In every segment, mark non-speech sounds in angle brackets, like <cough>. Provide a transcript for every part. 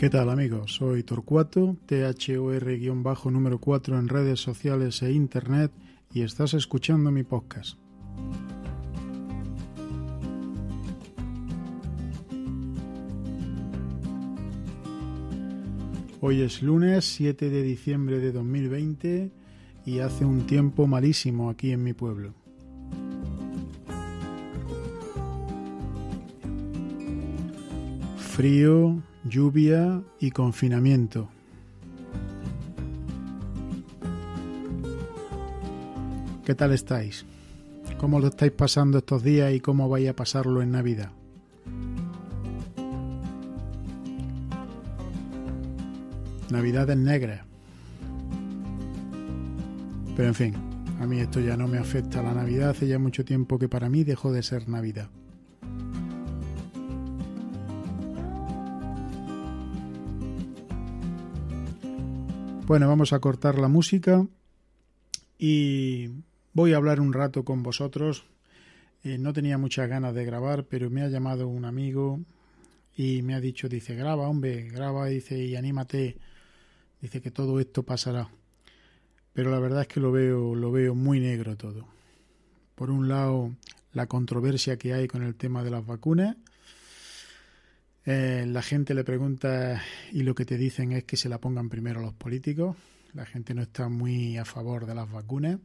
¿Qué tal amigos? Soy Torcuato, THOR-número 4 en redes sociales e internet y estás escuchando mi podcast. Hoy es lunes 7 de diciembre de 2020 y hace un tiempo malísimo aquí en mi pueblo. Frío, lluvia y confinamiento. ¿Qué tal estáis? ¿Cómo lo estáis pasando estos días y cómo vais a pasarlo en Navidad? navidad es negra. Pero en fin, a mí esto ya no me afecta. La Navidad hace ya mucho tiempo que para mí dejó de ser Navidad. Bueno, vamos a cortar la música y voy a hablar un rato con vosotros. Eh, no tenía muchas ganas de grabar, pero me ha llamado un amigo y me ha dicho, dice, graba, hombre, graba, dice, y anímate. Dice que todo esto pasará. Pero la verdad es que lo veo, lo veo muy negro todo. Por un lado, la controversia que hay con el tema de las vacunas eh, la gente le pregunta y lo que te dicen es que se la pongan primero los políticos. La gente no está muy a favor de las vacunas.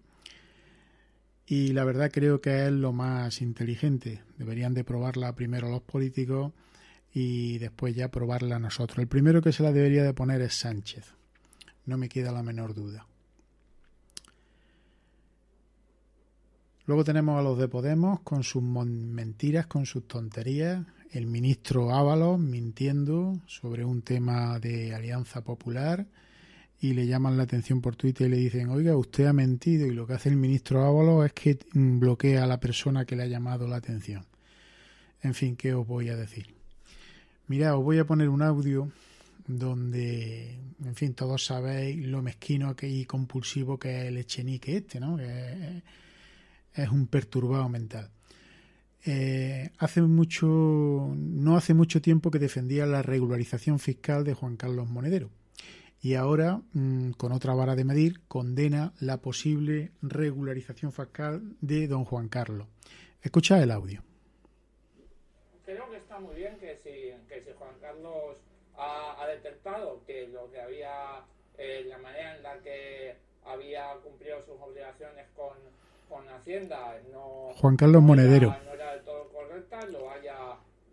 Y la verdad creo que es lo más inteligente. Deberían de probarla primero los políticos y después ya probarla nosotros. El primero que se la debería de poner es Sánchez. No me queda la menor duda. Luego tenemos a los de Podemos con sus mentiras, con sus tonterías, el ministro Ábalos mintiendo sobre un tema de Alianza Popular y le llaman la atención por Twitter y le dicen, oiga, usted ha mentido y lo que hace el ministro Ábalos es que mm, bloquea a la persona que le ha llamado la atención. En fin, ¿qué os voy a decir? Mira os voy a poner un audio donde, en fin, todos sabéis lo mezquino que y compulsivo que es el echenique este, ¿no? es un perturbado mental. Eh, hace mucho, no hace mucho tiempo que defendía la regularización fiscal de Juan Carlos Monedero y ahora, mm, con otra vara de medir, condena la posible regularización fiscal de don Juan Carlos. Escucha el audio. Creo que está muy bien que si, Juan Carlos ha, detectado que lo que había, eh, la manera en la que había cumplido sus obligaciones con, Hacienda, no. Juan Carlos Monedero lo haya,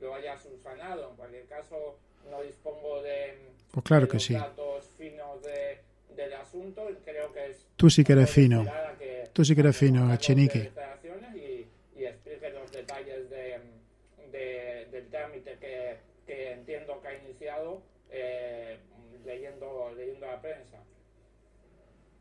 lo subsanado. En cualquier caso, no dispongo de, pues claro que sí. datos finos del asunto. Creo que es Tú sí que eres fino. Tú sí que eres fino, Chenique. Y, explique los detalles del trámite que, entiendo que ha iniciado eh, leyendo, la prensa.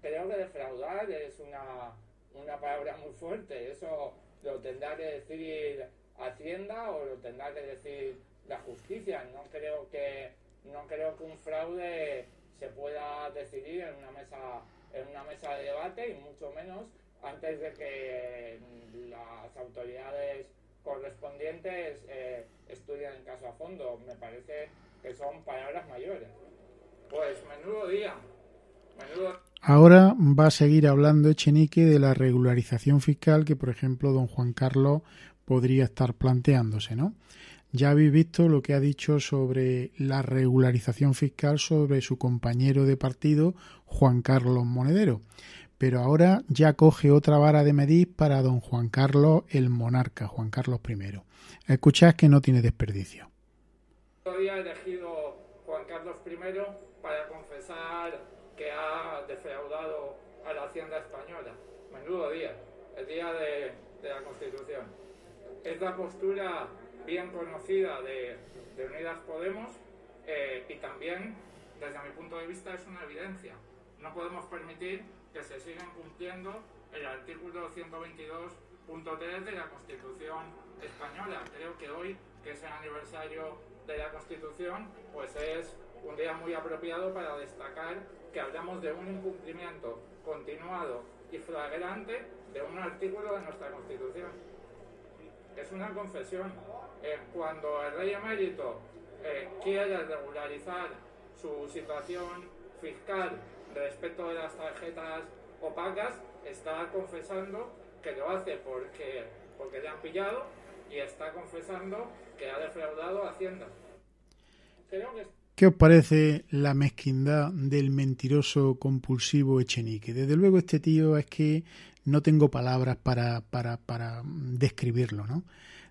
Creo que defraudar es una, una palabra muy fuerte. Eso lo tendrá que decir Hacienda o lo tendrá que decir la justicia. No creo que no creo que un fraude se pueda decidir en una mesa en una mesa de debate y mucho menos antes de que las autoridades correspondientes eh, estudien el caso a fondo. Me parece que son palabras mayores. Pues menudo día. Ahora va a seguir hablando Echenique de la regularización fiscal que, por ejemplo, don Juan Carlos podría estar planteándose, ¿no? Ya habéis visto lo que ha dicho sobre la regularización fiscal sobre su compañero de partido, Juan Carlos Monedero. Pero ahora ya coge otra vara de medir para don Juan Carlos el monarca, Juan Carlos I. Escuchad que no tiene desperdicio. ha elegido Juan Carlos I para confesar que ha defraudado a la hacienda española. Menudo día, el día de la Constitución. Es la postura bien conocida de, Unidas Podemos eh, y también, desde mi punto de vista, es una evidencia. No podemos permitir que se siga incumpliendo el artículo 122.3 de la Constitución española. Creo que hoy, que es el aniversario de la Constitución, pues es un día muy apropiado para destacar que hablamos de un incumplimiento continuado y flagrante de un artículo de nuestra Constitución es una confesión. Eh, cuando el rey emérito eh, quiere regularizar su situación fiscal respecto de las tarjetas opacas, está confesando que lo hace porque, le han pillado y está confesando que ha defraudado Hacienda. ¿Qué os parece la mezquindad del mentiroso compulsivo Echenique? Desde luego este tío es que no tengo palabras para, para, para describirlo, ¿no?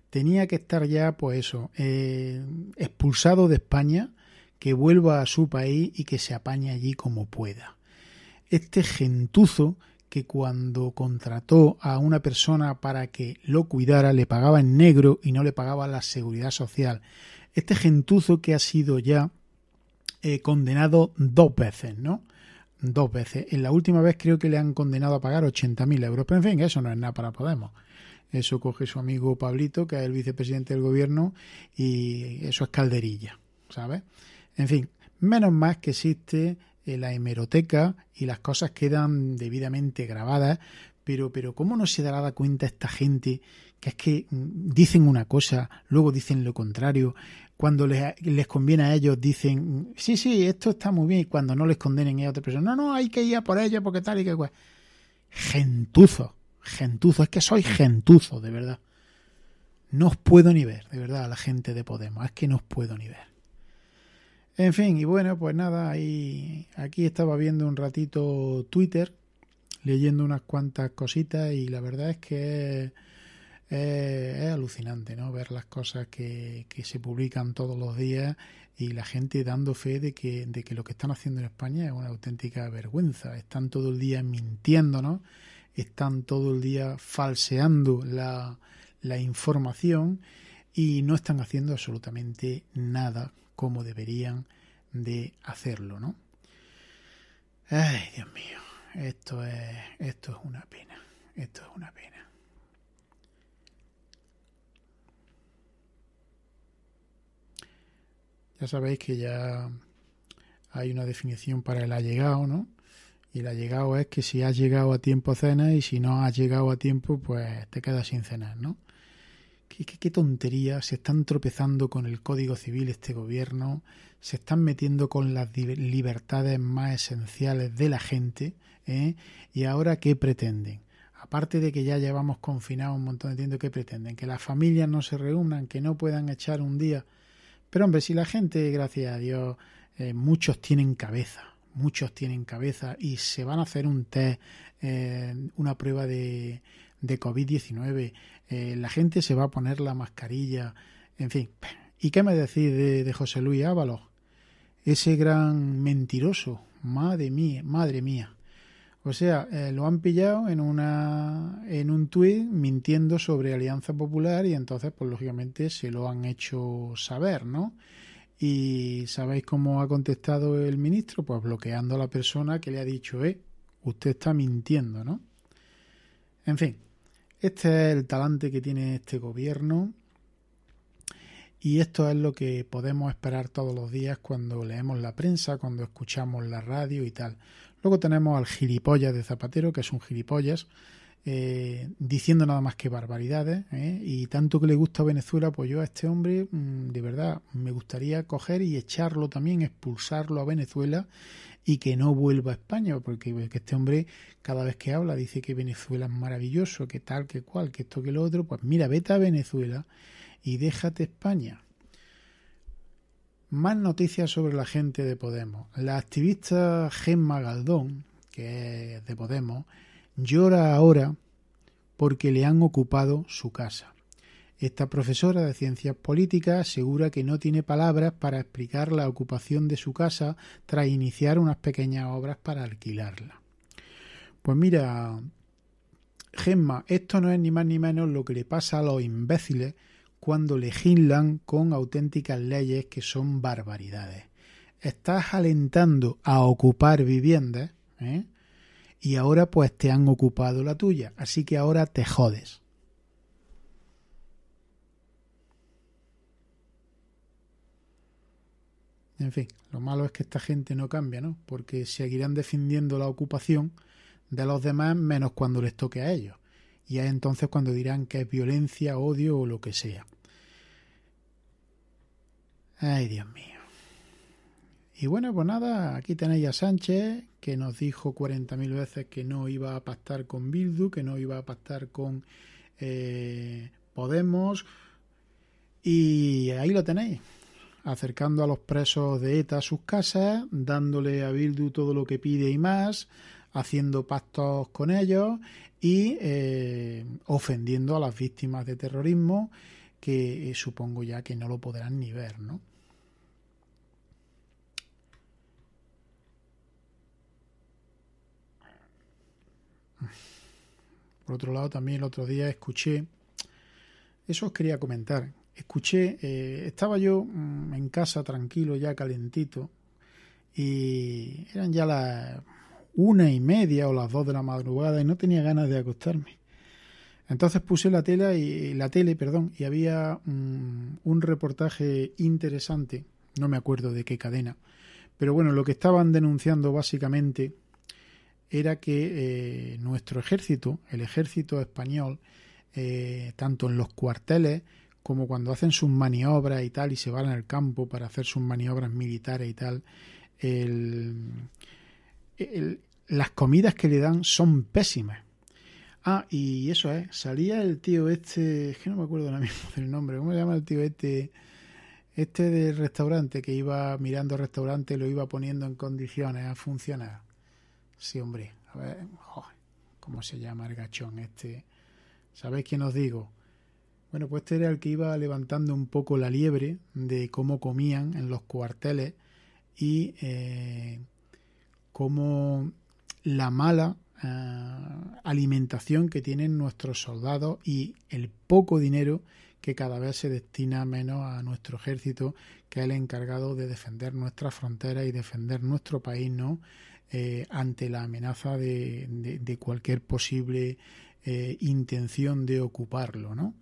Tenía que estar ya, pues eso, eh, expulsado de España, que vuelva a su país y que se apañe allí como pueda. Este gentuzo que cuando contrató a una persona para que lo cuidara le pagaba en negro y no le pagaba la seguridad social. Este gentuzo que ha sido ya eh, condenado dos veces, ¿no? dos veces. En la última vez creo que le han condenado a pagar 80.000 euros. Pero en fin, eso no es nada para Podemos. Eso coge su amigo Pablito, que es el vicepresidente del gobierno, y eso es calderilla, ¿sabes? En fin, menos más que existe eh, la hemeroteca y las cosas quedan debidamente grabadas, pero, pero ¿cómo no se dará cuenta esta gente que es que mm, dicen una cosa, luego dicen lo contrario? cuando les, conviene a ellos dicen, sí, sí, esto está muy bien, y cuando no les condenen a otra persona, no, no, hay que ir a por ellos porque tal y que cual. Gentuzo, gentuzo, es que soy gentuzo, de verdad. No os puedo ni ver, de verdad, a la gente de Podemos, es que no os puedo ni ver. En fin, y bueno, pues nada, ahí, aquí estaba viendo un ratito Twitter, leyendo unas cuantas cositas y la verdad es que... Eh, es alucinante, ¿no? Ver las cosas que, se publican todos los días y la gente dando fe de que, de que lo que están haciendo en España es una auténtica vergüenza. Están todo el día mintiéndonos, están todo el día falseando la, la información y no están haciendo absolutamente nada como deberían de hacerlo, ¿no? Ay, Dios mío, esto es, esto es una pena, esto es una pena. Ya sabéis que ya hay una definición para el allegado, ¿no? Y el allegado es que si has llegado a tiempo cena y si no has llegado a tiempo, pues te quedas sin cenar, ¿no? ¿Qué, tontería, se están tropezando con el Código Civil este gobierno, se están metiendo con las libertades más esenciales de la gente, ¿eh? ¿Y ahora qué pretenden? aparte de que ya llevamos confinados un montón de tiempo, ¿qué pretenden? Que las familias no se reúnan, que no puedan echar un día pero hombre, si la gente, gracias a Dios, eh, muchos tienen cabeza, muchos tienen cabeza y se van a hacer un test, eh, una prueba de, de COVID-19, eh, la gente se va a poner la mascarilla, en fin. ¿Y qué me decís de, de José Luis Ábalos? Ese gran mentiroso, madre mía, madre mía. O sea, eh, lo han pillado en una en un tuit mintiendo sobre Alianza Popular y entonces, pues lógicamente se lo han hecho saber, ¿no? Y sabéis cómo ha contestado el ministro, pues bloqueando a la persona que le ha dicho, eh, usted está mintiendo, ¿no? En fin, este es el talante que tiene este gobierno y esto es lo que podemos esperar todos los días cuando leemos la prensa, cuando escuchamos la radio y tal. Luego tenemos al gilipollas de Zapatero, que es un gilipollas, eh, diciendo nada más que barbaridades. ¿eh? Y tanto que le gusta Venezuela, pues yo a este hombre, mm, de verdad, me gustaría coger y echarlo también, expulsarlo a Venezuela y que no vuelva a España, porque este hombre cada vez que habla dice que Venezuela es maravilloso, que tal, que cual, que esto, que lo otro. Pues mira, vete a Venezuela y déjate España. Más noticias sobre la gente de Podemos. La activista Gemma Galdón, que es de Podemos, llora ahora porque le han ocupado su casa. Esta profesora de ciencias políticas asegura que no tiene palabras para explicar la ocupación de su casa tras iniciar unas pequeñas obras para alquilarla. Pues mira, Gemma, esto no es ni más ni menos lo que le pasa a los imbéciles cuando legislan con auténticas leyes que son barbaridades. Estás alentando a ocupar viviendas ¿eh? y ahora pues te han ocupado la tuya, así que ahora te jodes. En fin, lo malo es que esta gente no cambia, ¿no? Porque seguirán defendiendo la ocupación de los demás menos cuando les toque a ellos y es entonces cuando dirán que es violencia, odio o lo que sea. Ay, Dios mío. Y bueno, pues nada, aquí tenéis a Sánchez, que nos dijo 40.000 veces que no iba a pactar con Bildu, que no iba a pactar con eh, Podemos. Y ahí lo tenéis, acercando a los presos de ETA a sus casas, dándole a Bildu todo lo que pide y más, haciendo pactos con ellos y eh, ofendiendo a las víctimas de terrorismo que eh, supongo ya que no lo podrán ni ver, ¿no? Por otro lado, también el otro día escuché, eso os quería comentar, escuché, eh, estaba yo mm, en casa tranquilo, ya calentito, y eran ya las una y media o las dos de la madrugada y no tenía ganas de acostarme. Entonces puse la tela y la tele, perdón, y había mm, un reportaje interesante, no me acuerdo de qué cadena, pero bueno, lo que estaban denunciando básicamente era que eh, nuestro ejército, el ejército español, eh, tanto en los cuarteles como cuando hacen sus maniobras y tal y se van al campo para hacer sus maniobras militares y tal, el, las comidas que le dan son pésimas. Ah, y eso es, salía el tío este, que no me acuerdo ahora mismo del nombre, ¿cómo se llama el tío este? Este del restaurante que iba mirando restaurante, lo iba poniendo en condiciones a funcionar. Sí, hombre, a ver, ¿cómo se llama el gachón este? ¿Sabéis quién os digo? Bueno, pues este era el que iba levantando un poco la liebre de cómo comían en los cuarteles y eh, como la mala eh, alimentación que tienen nuestros soldados y el poco dinero que cada vez se destina menos a nuestro ejército, que es el encargado de defender nuestras fronteras y defender nuestro país, ¿no? Eh, ante la amenaza de, cualquier posible eh, intención de ocuparlo, ¿no?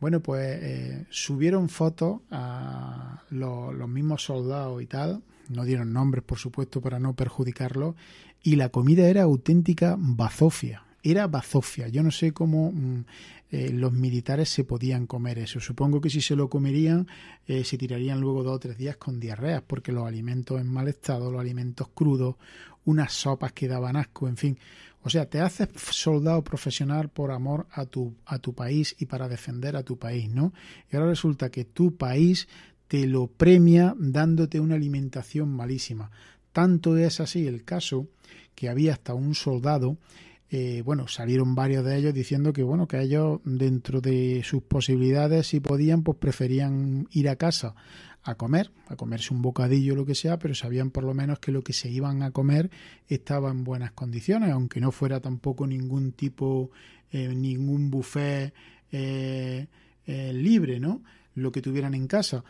Bueno, pues subieron fotos a los mismos soldados y tal, no dieron nombres por supuesto para no perjudicarlo, y la comida era auténtica bazofia, era bazofia. Yo no sé cómo mm, eh, los militares se podían comer eso. Supongo que si se lo comerían, eh, se tirarían luego dos o tres días con diarreas, porque los alimentos en mal estado, los alimentos crudos, unas sopas que daban asco, en fin. O sea, te haces soldado profesional por amor a tu, a tu país y para defender a tu país, ¿no? Y ahora resulta que tu país te lo premia dándote una alimentación malísima. Tanto es así el caso que había hasta un soldado eh, bueno, salieron varios de ellos diciendo que, bueno, que ellos dentro de sus posibilidades, si podían, pues preferían ir a casa a comer, a comerse un bocadillo o lo que sea, pero sabían por lo menos que lo que se iban a comer estaba en buenas condiciones, aunque no fuera tampoco ningún tipo, eh, ningún buffet eh, libre, ¿no? Lo que tuvieran en casa.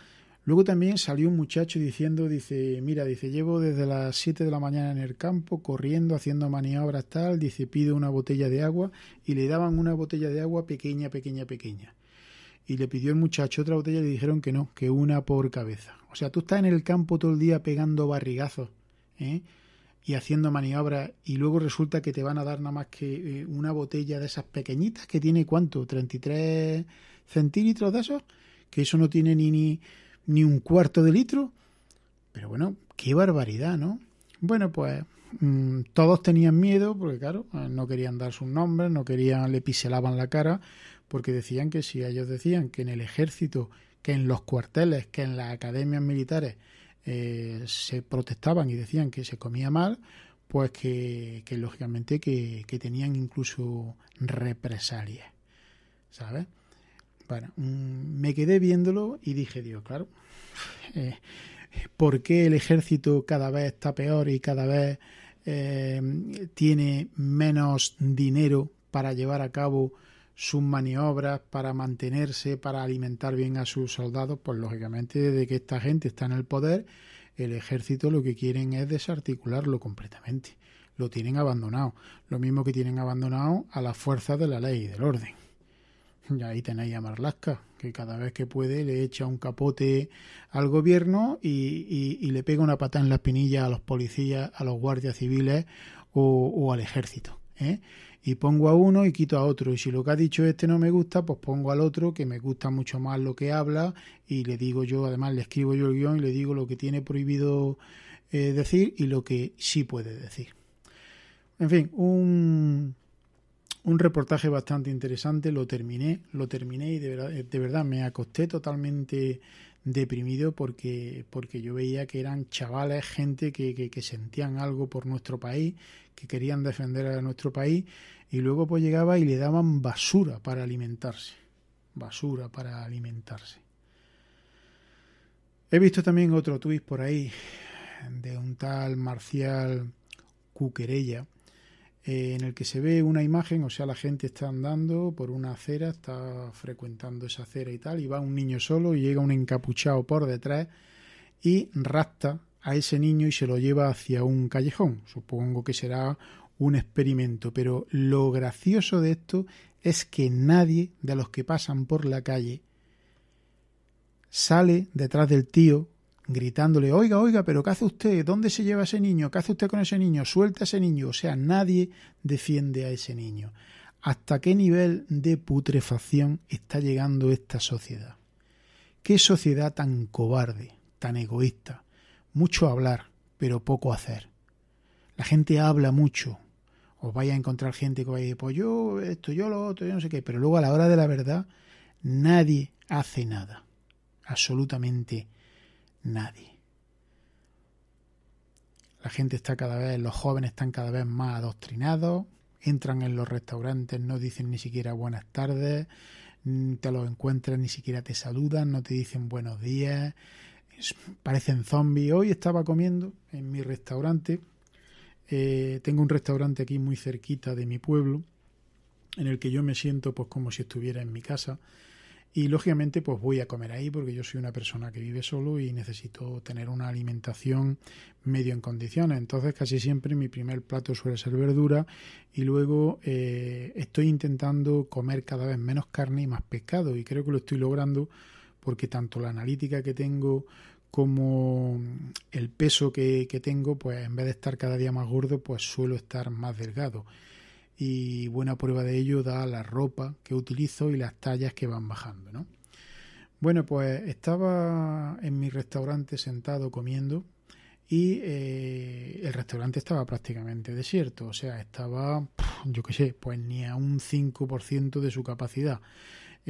Luego también salió un muchacho diciendo, dice, mira, dice, llevo desde las 7 de la mañana en el campo, corriendo, haciendo maniobras tal, dice, pido una botella de agua y le daban una botella de agua pequeña, pequeña, pequeña. Y le pidió el muchacho otra botella y le dijeron que no, que una por cabeza. O sea, tú estás en el campo todo el día pegando barrigazos ¿eh? y haciendo maniobras y luego resulta que te van a dar nada más que eh, una botella de esas pequeñitas que tiene cuánto, 33 centímetros de esos, que eso no tiene ni... ni ni un cuarto de litro. Pero bueno, qué barbaridad, ¿no? Bueno, pues mm, todos tenían miedo porque, claro, eh, no querían dar sus nombres, no querían, le piselaban la cara, porque decían que si ellos decían que en el ejército, que en los cuarteles, que en las academias militares eh, se protestaban y decían que se comía mal, pues que, lógicamente que, que tenían incluso represalias, ¿sabes? Bueno, mm, me quedé viéndolo y dije, Dios, claro, <laughs> eh, ¿por qué el ejército cada vez está peor y cada vez eh, tiene menos dinero para llevar a cabo sus maniobras, para mantenerse, para alimentar bien a sus soldados? Pues lógicamente desde que esta gente está en el poder, el ejército lo que quieren es desarticularlo completamente. Lo tienen abandonado. Lo mismo que tienen abandonado a las fuerzas de la ley y del orden. <laughs> Y ahí tenéis a Marlaska, que cada vez que puede le echa un capote al gobierno y, le pega una patada en la espinilla a los policías, a los guardias civiles o, al ejército. ¿eh? Y pongo a uno y quito a otro. Y si lo que ha dicho este no me gusta, pues pongo al otro que me gusta mucho más lo que habla y le digo yo, además le escribo yo el guión y le digo lo que tiene prohibido eh, decir y lo que sí puede decir. En fin, un, un reportaje bastante interesante, lo terminé, lo terminé y eh, de verdad, me acosté totalmente deprimido porque, porque yo veía que eran chavales, gente que, que, sentían algo por nuestro país, que querían defender a nuestro país y luego pues llegaba y le daban basura para alimentarse, basura para alimentarse. He visto también otro tuit por ahí de un tal Marcial Cuquerella eh, en el que se ve una imagen, o sea, la gente está andando por una acera, está frecuentando esa acera y tal, y va un niño solo y llega un encapuchado por detrás y rapta a ese niño y se lo lleva hacia un callejón. Supongo que será un experimento, pero lo gracioso de esto es que nadie de los que pasan por la calle sale detrás del tío gritándole, oiga, oiga, pero ¿qué hace usted? ¿Dónde se lleva ese niño? ¿Qué hace usted con ese niño? Suelta ese niño. O sea, nadie defiende a ese niño. ¿Hasta qué nivel de putrefacción está llegando esta sociedad? ¿Qué sociedad tan cobarde, tan egoísta? Mucho hablar, pero poco hacer. La gente habla mucho. Os vaya a encontrar gente que va a decir, pues yo, esto, yo, lo otro, yo no sé qué. Pero luego a la hora de la verdad, nadie hace nada. Absolutamente nadie. La gente está cada vez, los jóvenes están cada vez más adoctrinados, entran en los restaurantes, no dicen ni siquiera buenas tardes, mm, te los encuentran, ni siquiera te saludan, no te dicen buenos días, parecen zombies. Hoy estaba comiendo en mi restaurante, eh, tengo un restaurante aquí muy cerquita de mi pueblo, en el que yo me siento pues como si estuviera en mi casa y lógicamente pues voy a comer ahí porque yo soy una persona que vive solo y necesito tener una alimentación medio en condiciones. Entonces casi siempre mi primer plato suele ser verdura y luego eh, estoy intentando comer cada vez menos carne y más pescado y creo que lo estoy logrando porque tanto la analítica que tengo como el peso que, que tengo, pues en vez de estar cada día más gordo, pues suelo estar más delgado y buena prueba de ello da la ropa que utilizo y las tallas que van bajando, ¿no? Bueno, pues estaba en mi restaurante sentado comiendo y eh, el restaurante estaba prácticamente desierto, o sea, estaba, yo qué sé, pues ni a un 5% de su capacidad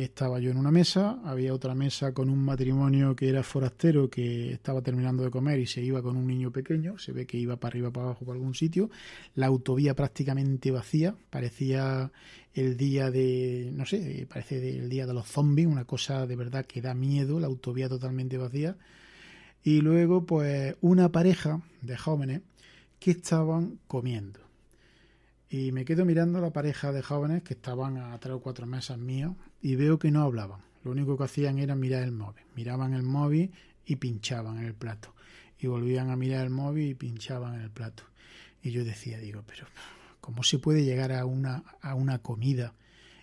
estaba yo en una mesa, había otra mesa con un matrimonio que era forastero que estaba terminando de comer y se iba con un niño pequeño, se ve que iba para arriba, para abajo, para algún sitio, la autovía prácticamente vacía, parecía el día de, no sé, parece el día de los zombies, una cosa de verdad que da miedo, la autovía totalmente vacía, y luego pues una pareja de jóvenes que estaban comiendo. Y me quedo mirando la pareja de jóvenes que estaban a tres o cuatro mesas míos, y veo que no hablaban. Lo único que hacían era mirar el móvil. Miraban el móvil y pinchaban en el plato. Y volvían a mirar el móvil y pinchaban en el plato. Y yo decía, digo, pero ¿cómo se puede llegar a una, a una comida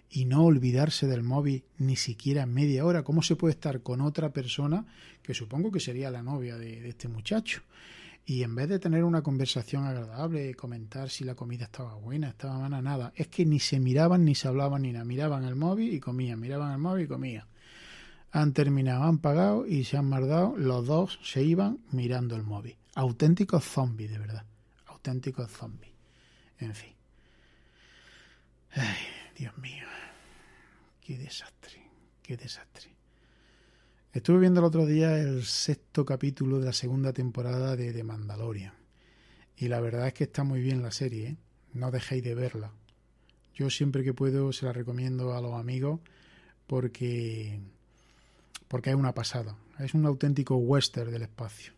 y no olvidarse del móvil ni siquiera media hora? ¿Cómo se puede estar con otra persona que supongo que sería la novia de este muchacho? Y en vez de tener una conversación agradable, comentar si la comida estaba buena, estaba mala, nada, es que ni se miraban, ni se hablaban, ni nada. Miraban el móvil y comían, miraban el móvil y comían. Han terminado, han pagado y se han mardado. Los dos se iban mirando el móvil. Auténticos zombies, de verdad. Auténticos zombies. En fin. Ay, Dios mío. Qué desastre. Qué desastre. Estuve viendo el otro día el sexto capítulo de la segunda temporada de The Mandalorian. Y la verdad es que está muy bien la serie, ¿eh? no dejéis de verla. Yo siempre que puedo se la recomiendo a los amigos porque porque es una pasada. Es un auténtico western del espacio.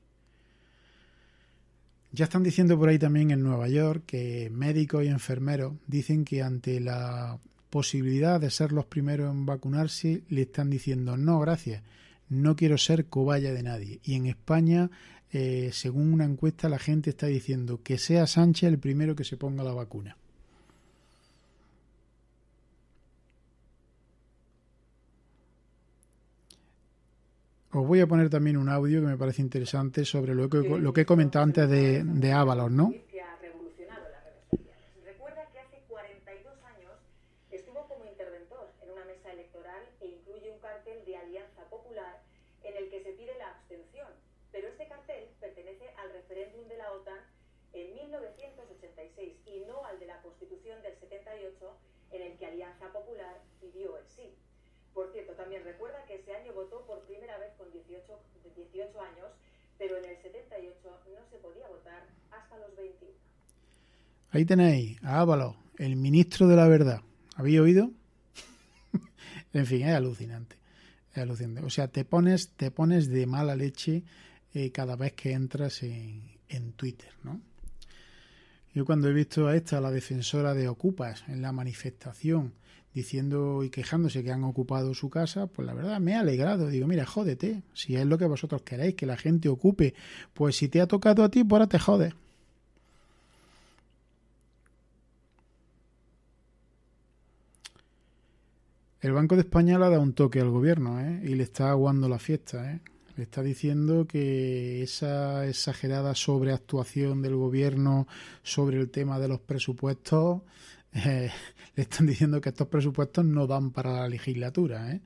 Ya están diciendo por ahí también en Nueva York que médicos y enfermeros dicen que ante la posibilidad de ser los primeros en vacunarse le están diciendo no, gracias no quiero ser cobaya de nadie. Y en España, eh, según una encuesta, la gente está diciendo que sea Sánchez el primero que se ponga la vacuna. Os voy a poner también un audio que me parece interesante sobre lo que, he comentado antes de, de ¿no? en 1986 y no al de la Constitución del 78, en el que Alianza Popular pidió el sí. Por cierto, también recuerda que ese año votó por primera vez con 18, 18 años, pero en el 78 no se podía votar hasta los 21. Ahí tenéis a Ávalo el ministro de la verdad. ¿Habéis oído? <laughs> en fin, es alucinante. Es alucinante. O sea, te pones, te pones de mala leche eh, cada vez que entras en, en Twitter, ¿no? Yo cuando he visto a esta, la defensora de Ocupas, en la manifestación, diciendo y quejándose que han ocupado su casa, pues la verdad me ha alegrado. Digo, mira, jódete, si es lo que vosotros queréis, que la gente ocupe, pues si te ha tocado a ti, pues ahora te jodes. El Banco de España le ha dado un toque al gobierno ¿eh? y le está aguando la fiesta. ¿eh? está diciendo que esa exagerada sobreactuación del gobierno sobre el tema de los presupuestos, eh, le están diciendo que estos presupuestos no van para la legislatura. ¿eh?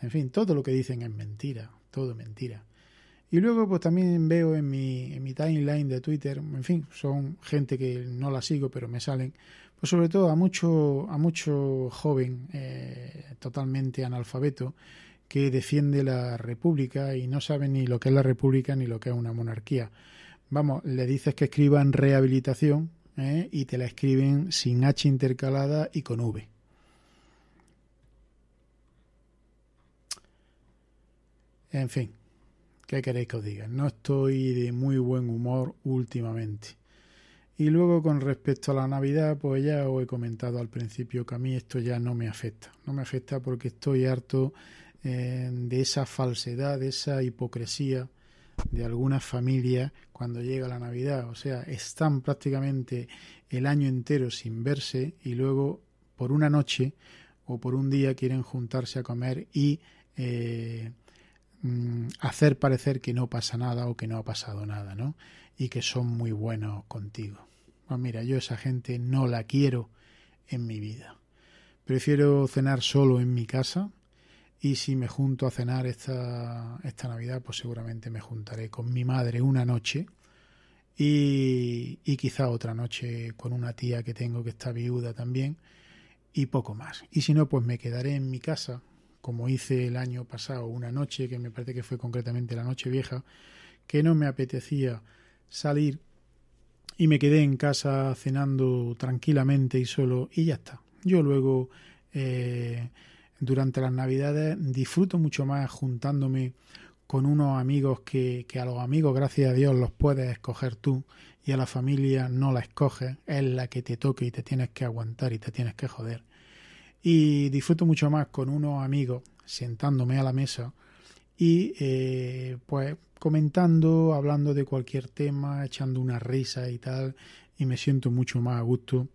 En fin, todo lo que dicen es mentira, todo mentira. Y luego pues también veo en mi, en mi timeline de Twitter, en fin, son gente que no la sigo pero me salen, pues sobre todo a mucho, a mucho joven eh, totalmente analfabeto que defiende la República y no sabe ni lo que es la República ni lo que es una monarquía. Vamos, le dices que escriban rehabilitación ¿eh? y te la escriben sin H intercalada y con V. En fin, ¿qué queréis que os diga? No estoy de muy buen humor últimamente. Y luego con respecto a la Navidad, pues ya os he comentado al principio que a mí esto ya no me afecta. No me afecta porque estoy harto eh, de esa falsedad, de esa hipocresía de algunas familias cuando llega la Navidad. O sea, están prácticamente el año entero sin verse y luego por una noche o por un día quieren juntarse a comer y eh, mm, hacer parecer que no pasa nada o que no ha pasado nada, ¿no? Y que son muy buenos contigo. Pues mira, yo esa gente no la quiero en mi vida. Prefiero cenar solo en mi casa, y si me junto a cenar esta, esta Navidad, pues seguramente me juntaré con mi madre una noche y, y quizá otra noche con una tía que tengo que está viuda también y poco más. Y si no, pues me quedaré en mi casa, como hice el año pasado, una noche que me parece que fue concretamente la noche vieja, que no me apetecía salir y me quedé en casa cenando tranquilamente y solo y ya está. Yo luego... Eh, durante las navidades disfruto mucho más juntándome con unos amigos que, a los amigos, gracias a Dios, los puedes escoger tú y a la familia no la escoges, es la que te toque y te tienes que aguantar y te tienes que joder. Y disfruto mucho más con unos amigos sentándome a la mesa y eh, pues comentando, hablando de cualquier tema, echando una risa y tal, y me siento mucho más a gusto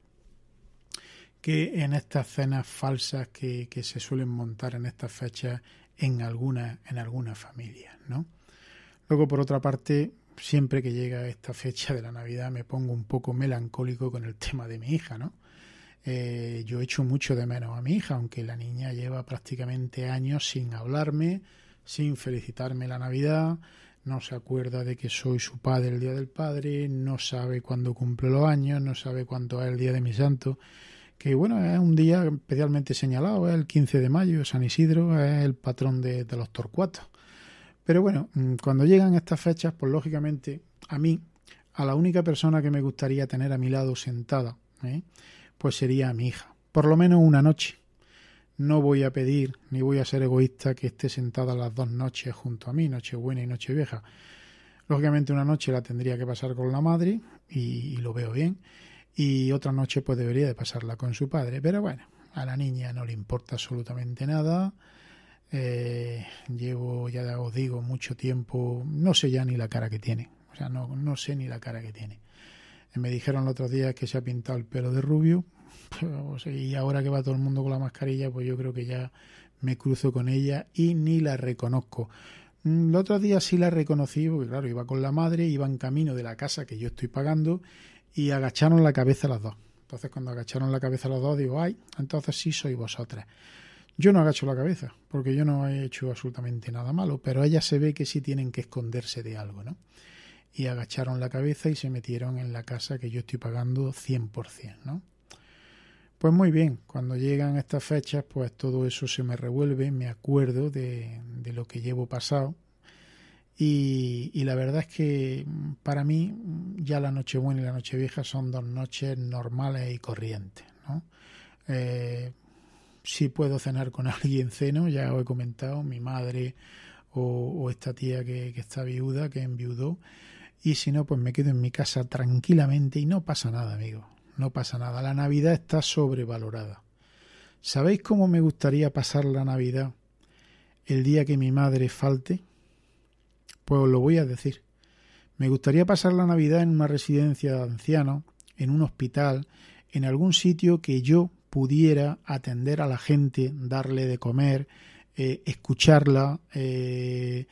que en estas cenas falsas que, se suelen montar en estas fechas en algunas en algunas familias, ¿no? Luego, por otra parte, siempre que llega esta fecha de la Navidad me pongo un poco melancólico con el tema de mi hija, ¿no? Eh, yo echo mucho de menos a mi hija, aunque la niña lleva prácticamente años sin hablarme, sin felicitarme la Navidad, no se acuerda de que soy su padre el día del padre, no sabe cuándo cumple los años, no sabe cuándo es el día de mi santo que bueno, es un día especialmente señalado, es el 15 de mayo, San Isidro es el patrón de, los torcuatos. Pero bueno, mm, cuando llegan estas fechas, pues lógicamente a mí, a la única persona que me gustaría tener a mi lado sentada, ¿eh? pues sería a mi hija, por lo menos una noche. No voy a pedir ni voy a ser egoísta que esté sentada las dos noches junto a mí, noche buena y noche vieja. Lógicamente una noche la tendría que pasar con la madre y lo veo bien y otra noche pues debería de pasarla con su padre. Pero bueno, a la niña no le importa absolutamente nada. Eh, llevo, ya os digo, mucho tiempo, no sé ya ni la cara que tiene. O sea, no, no sé ni la cara que tiene. Me dijeron el otro día que se ha pintado el pelo de rubio. <laughs> y ahora que va todo el mundo con la mascarilla, pues yo creo que ya me cruzo con ella y ni la reconozco. Mm, el otro día sí la reconocí, porque claro, iba con la madre, iba en camino de la casa que yo estoy pagando y agacharon la cabeza las dos. Entonces cuando agacharon la cabeza las dos digo, ay, entonces sí sois vosotras. Yo no agacho la cabeza, porque yo no he hecho absolutamente nada malo, pero ella se ve que sí tienen que esconderse de algo, ¿no? Y agacharon la cabeza y se metieron en la casa que yo estoy pagando 100%, ¿no? Pues muy bien, cuando llegan estas fechas, pues todo eso se me revuelve, me acuerdo de, de lo que llevo pasado y, la verdad es que mm, para mí mm, ya la noche buena y la noche vieja son dos noches normales y corrientes. ¿no? Eh, si puedo cenar con <laughs> alguien, ceno, ya os he comentado, mi madre o, esta tía que, que, está viuda, que enviudó. Y si no, pues me quedo en mi casa tranquilamente y no pasa nada, amigo. No pasa nada. La Navidad está sobrevalorada. ¿Sabéis cómo me gustaría pasar la Navidad el día que mi madre falte? Pues lo voy a decir. Me gustaría pasar la Navidad en una residencia de ancianos, en un hospital, en algún sitio que yo pudiera atender a la gente, darle de comer, eh, escucharla, eh,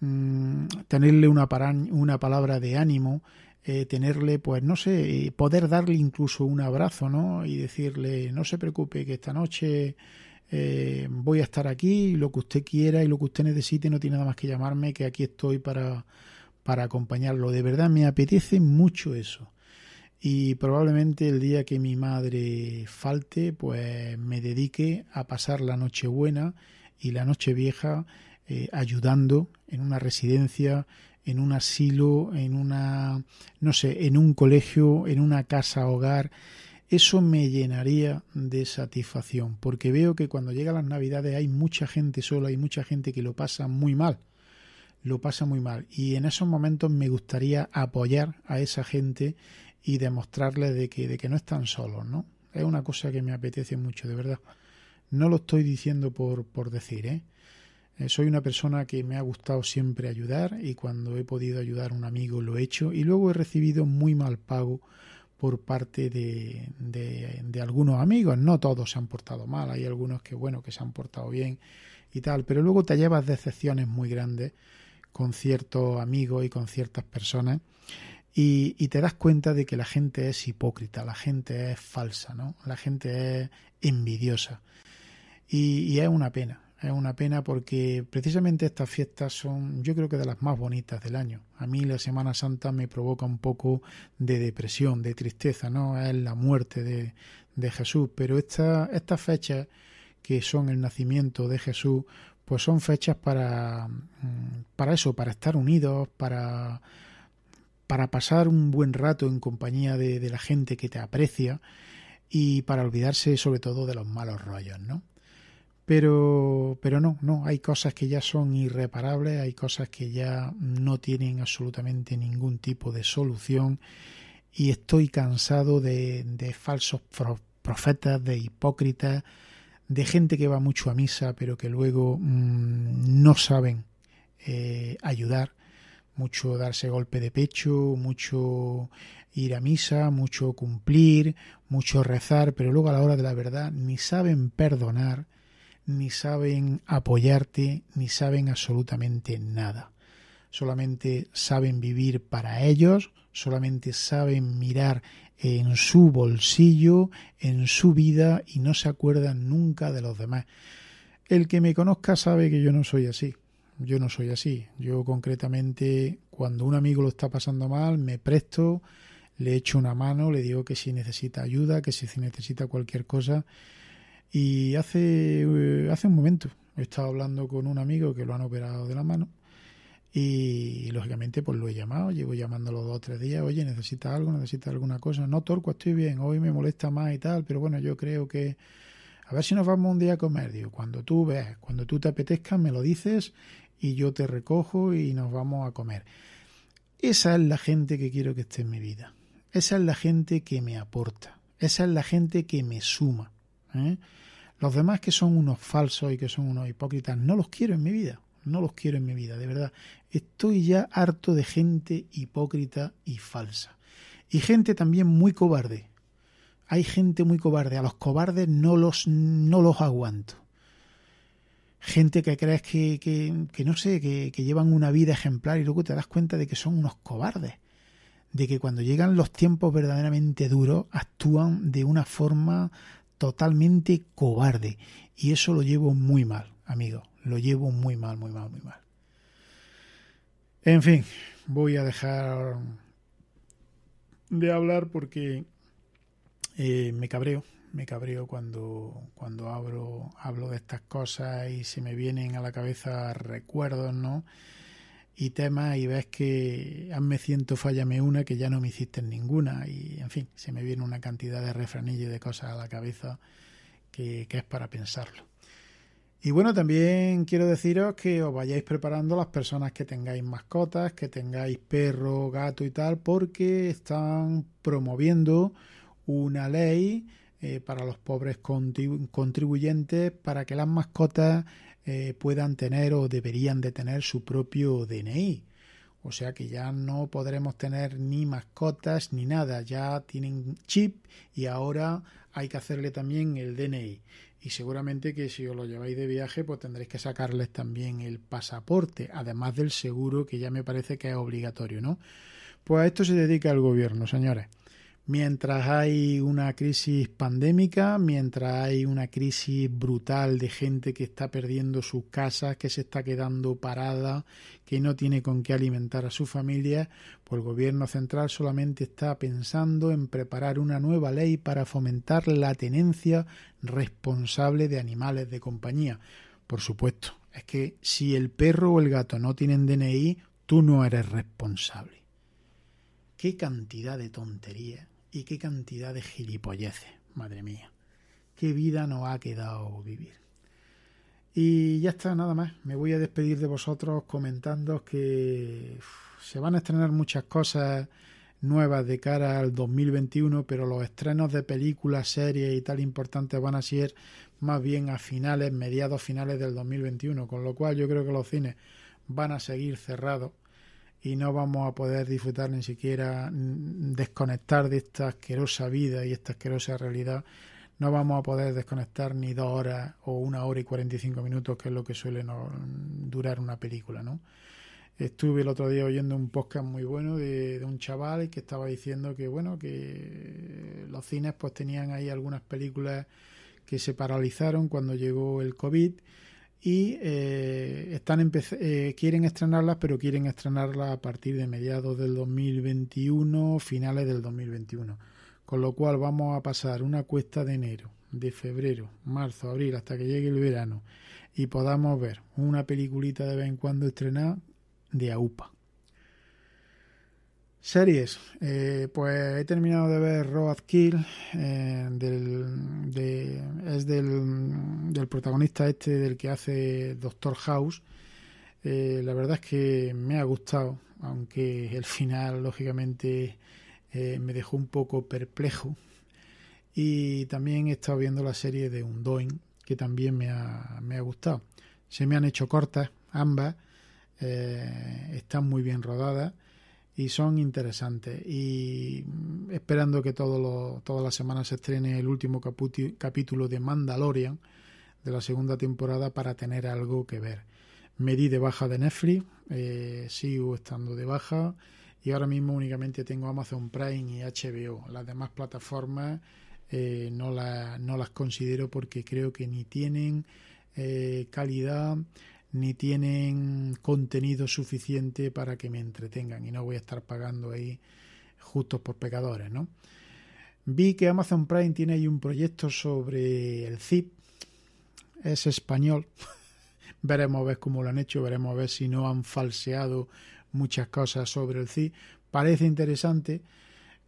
mm, tenerle una, una, palabra de ánimo, eh, tenerle, pues no sé, poder darle incluso un abrazo, ¿no? Y decirle, no se preocupe que esta noche eh, voy a estar aquí, lo que usted quiera y lo que usted necesite, no tiene nada más que llamarme, que aquí estoy para, para acompañarlo. De verdad me apetece mucho eso. Y probablemente el día que mi madre falte, pues me dedique a pasar la noche buena y la noche vieja eh, ayudando en una residencia, en un asilo, en una, no sé, en un colegio, en una casa hogar, eso me llenaría de satisfacción, porque veo que cuando llegan las navidades hay mucha gente sola, hay mucha gente que lo pasa muy mal, lo pasa muy mal. Y en esos momentos me gustaría apoyar a esa gente y demostrarles de que, de que no están solos, ¿no? Es una cosa que me apetece mucho, de verdad. No lo estoy diciendo por, por decir, ¿eh? eh soy una persona que me ha gustado siempre ayudar y cuando he podido ayudar a un amigo lo he hecho y luego he recibido muy mal pago por parte de, de, algunos amigos. No todos se han portado mal, hay algunos que, bueno, que se han portado bien y tal, pero luego te llevas decepciones muy grandes con ciertos amigos y con ciertas personas y, te das cuenta de que la gente es hipócrita, la gente es falsa, ¿no? La gente es envidiosa y es una pena, es una pena porque precisamente estas fiestas son yo creo que de las más bonitas del año. A mí la Semana Santa me provoca un poco de depresión, de tristeza, ¿no? Es la muerte de, de Jesús, pero estas fechas que son el nacimiento de Jesús, pues son fechas para, mm, para eso, para estar unidos, para, para pasar un buen rato en compañía de, de la gente que te aprecia y para olvidarse sobre todo de los malos rollos, ¿no? Pero, pero no, no, hay cosas que ya son irreparables, hay cosas que ya no tienen absolutamente ningún tipo de solución y estoy cansado de, falsos profetas, de hipócritas, de gente que va mucho a misa pero que luego mm, no saben eh, ayudar, mucho darse golpe de pecho, mucho ir a misa, mucho cumplir, mucho rezar, pero luego a la hora de la verdad ni saben perdonar, ni saben apoyarte, ni saben absolutamente nada. Solamente saben vivir para ellos, solamente saben mirar en su bolsillo, en su vida y no se acuerdan nunca de los demás. El que me conozca sabe que yo no soy así. Yo no soy así. Yo concretamente, cuando un amigo lo está pasando mal, me presto, le echo una mano, le digo que si necesita ayuda, que si necesita cualquier cosa, y hace, eh, hace un momento he estado hablando con un amigo que lo han operado de la mano y lógicamente pues lo he llamado, llevo llamándolo dos o tres días, oye, necesita algo, necesita alguna cosa, no Torco, estoy bien, hoy me molesta más y tal, pero bueno, yo creo que a ver si nos vamos un día a comer, digo, cuando tú ves, cuando tú te apetezcas, me lo dices y yo te recojo y nos vamos a comer. Esa es la gente que quiero que esté en mi vida, esa es la gente que me aporta, esa es la gente que me suma. ¿eh? Los demás que son unos falsos y que son unos hipócritas, no los quiero en mi vida, no los quiero en mi vida, de verdad. Estoy ya harto de gente hipócrita y falsa. Y gente también muy cobarde. Hay gente muy cobarde, a los cobardes no los, no los aguanto. Gente que crees que, que, que no sé, que, que llevan una vida ejemplar y luego te das cuenta de que son unos cobardes de que cuando llegan los tiempos verdaderamente duros actúan de una forma totalmente cobarde. Y eso lo llevo muy mal, amigo. Lo llevo muy mal, muy mal, muy mal. En fin, voy a dejar de hablar porque eh, me cabreo. Me cabreo cuando, cuando hablo de estas cosas y se me vienen a la cabeza recuerdos, ¿no? y temas y ves que me ciento, fállame una, que ya no me hiciste ninguna. Y en fin, se me viene una cantidad de refranillos y de cosas a la cabeza que, es para pensarlo. Y bueno, también quiero deciros que os vayáis preparando las personas que tengáis mascotas, que tengáis perro, gato y tal, porque están promoviendo una ley eh, para los pobres contribuyentes para que las mascotas eh, puedan tener o deberían de tener su propio DNI. O sea que ya no podremos tener ni mascotas ni nada. Ya tienen chip y ahora hay que hacerle también el DNI. Y seguramente que si os lo lleváis de viaje, pues tendréis que sacarles también el pasaporte, además del seguro que ya me parece que es obligatorio, ¿no? Pues a esto se dedica el gobierno, señores mientras hay una crisis pandémica, mientras hay una crisis brutal de gente que está perdiendo sus casas, que se está quedando parada, que no tiene con qué alimentar a su familia, pues el gobierno central solamente está pensando en preparar una nueva ley para fomentar la tenencia responsable de animales de compañía. Por supuesto, es que si el perro o el gato no tienen DNI, tú no eres responsable. Qué cantidad de tonterías y qué cantidad de gilipolleces, madre mía. Qué vida nos ha quedado vivir. Y ya está, nada más. Me voy a despedir de vosotros comentando que se van a estrenar muchas cosas nuevas de cara al 2021, pero los estrenos de películas, series y tal importantes van a ser más bien a finales, mediados finales del 2021, con lo cual yo creo que los cines van a seguir cerrados y no vamos a poder disfrutar ni siquiera mm, desconectar de esta asquerosa vida y esta asquerosa realidad. No vamos a poder desconectar ni dos horas o una hora y cuarenta y cinco minutos, que es lo que suele mm, durar una película, ¿no? Estuve el otro día oyendo un podcast muy bueno de, de un chaval que estaba diciendo que, bueno, que los cines pues tenían ahí algunas películas que se paralizaron cuando llegó el COVID y eh, están eh, quieren estrenarlas, pero quieren estrenarlas a partir de mediados del 2021, finales del 2021. Con lo cual vamos a pasar una cuesta de enero, de febrero, marzo, abril, hasta que llegue el verano y podamos ver una peliculita de vez en cuando estrenada de AUPA. Series, eh, pues he terminado de ver Road Kill, eh, es del, protagonista este del que hace Doctor House. Eh, la verdad es que me ha gustado, aunque el final lógicamente me dejó un poco perplejo. Y también he estado viendo la serie de Undoing, que también me ha, me ha gustado. Se me han hecho cortas ambas, están muy bien rodadas y son interesantes. Y mm, esperando que todas las semanas se estrene el último capítulo de Mandalorian de la segunda temporada para tener algo que ver. Me di de baja de Netflix, eh, sigo estando de baja y ahora mismo únicamente tengo Amazon Prime y HBO. Las demás plataformas eh, no, no las considero porque creo que ni tienen eh, calidad ni tienen contenido suficiente para que me entretengan y no voy a estar pagando ahí justos por pecadores, ¿no? Vi que Amazon Prime tiene ahí un proyecto sobre el zip, es español, <laughs> veremos a ver cómo lo han hecho, veremos a ver si no han falseado muchas cosas sobre el zip, parece interesante,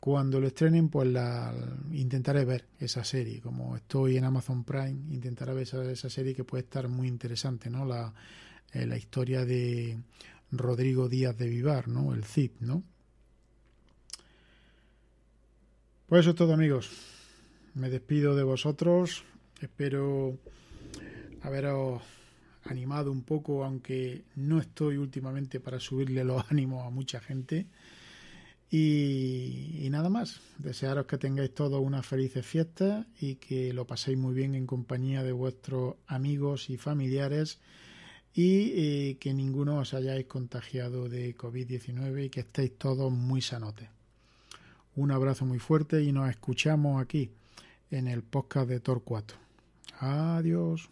cuando lo estrenen, pues la intentaré ver esa serie. Como estoy en Amazon Prime, intentaré ver esa, serie que puede estar muy interesante, ¿no? Eh, la, historia de Rodrigo Díaz de Vivar, ¿no? El Cid, ¿no? Pues eso es todo, amigos. Me despido de vosotros. Espero haberos animado un poco, aunque no estoy últimamente para subirle los <laughs> ánimos a mucha gente. Y, nada más, desearos que tengáis todos una felices fiesta y que lo paséis muy bien en compañía de vuestros amigos y familiares y eh, que ninguno os hayáis contagiado de COVID-19 y que estéis todos muy sanotes. Un abrazo muy fuerte y nos escuchamos aquí en el podcast de Torcuato. Adiós.